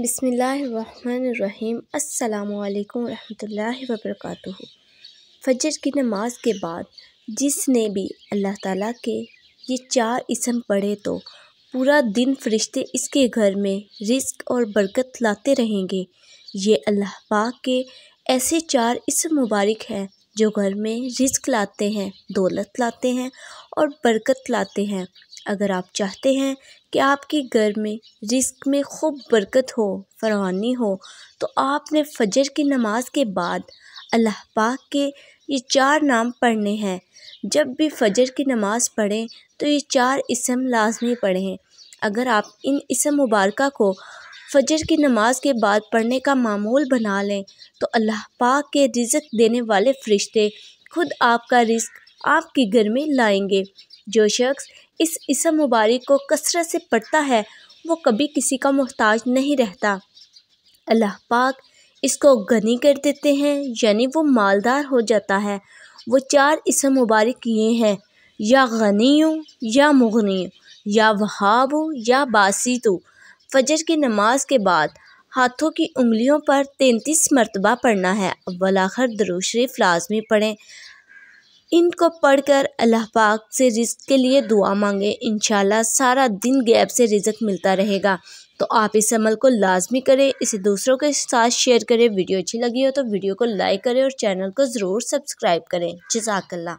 बिसमीम् अल्लाम वरहमल वबरक फ़जर की नमाज के बाद जिसने भी अल्लाह ताला के ये चार इसम पढ़े तो पूरा दिन फरिश्ते इसके घर में रिस्क और बरकत लाते रहेंगे ये अल्लाह पाक के ऐसे चार इसम मुबारक हैं जो घर में रिस्क लाते हैं दौलत लाते हैं और बरकत लाते हैं अगर आप चाहते हैं कि आपके घर में रिस्क में खूब बरकत हो फरवानी हो तो आपने फजर की नमाज के बाद अल्लाह पाक के ये चार नाम पढ़ने हैं जब भी फजर की नमाज़ पढ़ें तो ये चार इसम लाजमी पढ़ें अगर आप इन इसम मुबारक को फजर की नमाज के बाद पढ़ने का मामूल बना लें तो अल्लाह पाक के रिज़क देने वाले फ़रिश्ते खुद आपका रिस्क आपके घर में लाएंगे जो शख्स इस इसम मुबारक को कसरत से पढ़ता है वो कभी किसी का मोहताज नहीं रहता अल्लाह पाक इसको गनी कर देते हैं यानी वो मालदार हो जाता है वो चार इसम मुबारक ये हैं या गनी या मुगनी या वहाब हो या बासी तो फजर की नमाज के बाद हाथों की उंगलियों पर तैंतीस मरतबा पढ़ना है अव्वल आखिर दरुशरीफ लाजमी पढ़ें इनको पढ़कर अल्लाह पाक से रिज़ के लिए दुआ मांगे इन सारा दिन गैप से रिज़क मिलता रहेगा तो आप इस अमल को लाजमी करें इसे दूसरों के साथ शेयर करें वीडियो अच्छी लगी हो तो वीडियो को लाइक करें और चैनल को ज़रूर सब्सक्राइब करें जजाकल्ला